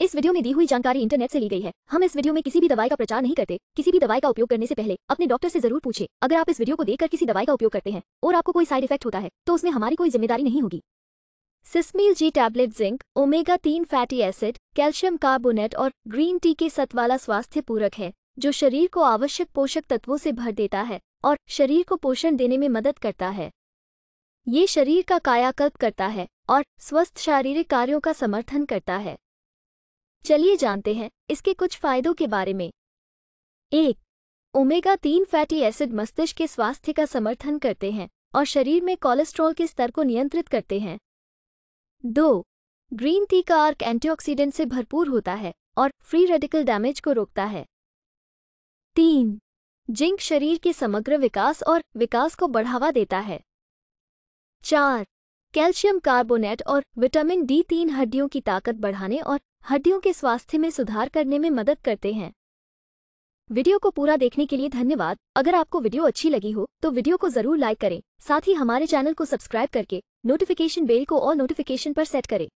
इस वीडियो में दी हुई जानकारी इंटरनेट से ली गई है हम इस वीडियो में किसी भी दवाई का प्रचार नहीं करते किसी भी दवाई का उपयोग करने से पहले अपने डॉक्टर से जरूर पूछे अगर आप इस वीडियो को देखकर किसी दवाई का उपयोग करते हैं और आपको कोई साइड इफेक्ट होता है तो उसमें हमारी कोई जिम्मेदारी नहीं होगी सिस्मिल जी टैबलेट जिंक ओमेगा तीन फैटी एसिड कैल्शियम कार्बोनेट और ग्रीन टी के सत वाला स्वास्थ्य पूरक है जो शरीर को आवश्यक पोषक तत्वों से भर देता है और शरीर को पोषण देने में मदद करता है ये शरीर का कायाकल्प करता है और स्वस्थ शारीरिक कार्यों का समर्थन करता है चलिए जानते हैं इसके कुछ फायदों के बारे में एक ओमेगा तीन फैटी एसिड मस्तिष्क के स्वास्थ्य का समर्थन करते हैं और शरीर में कोलेस्ट्रॉल के स्तर को नियंत्रित करते हैं दो ग्रीन टी का अर्क एंटीऑक्सीडेंट से भरपूर होता है और फ्री रेडिकल डैमेज को रोकता है तीन जिंक शरीर के समग्र विकास और विकास को बढ़ावा देता है चार कैल्शियम कार्बोनेट और विटामिन डी तीन हड्डियों की ताकत बढ़ाने और हड्डियों के स्वास्थ्य में सुधार करने में मदद करते हैं वीडियो को पूरा देखने के लिए धन्यवाद अगर आपको वीडियो अच्छी लगी हो तो वीडियो को जरूर लाइक करें साथ ही हमारे चैनल को सब्सक्राइब करके नोटिफिकेशन बेल को और नोटिफिकेशन पर सेट करें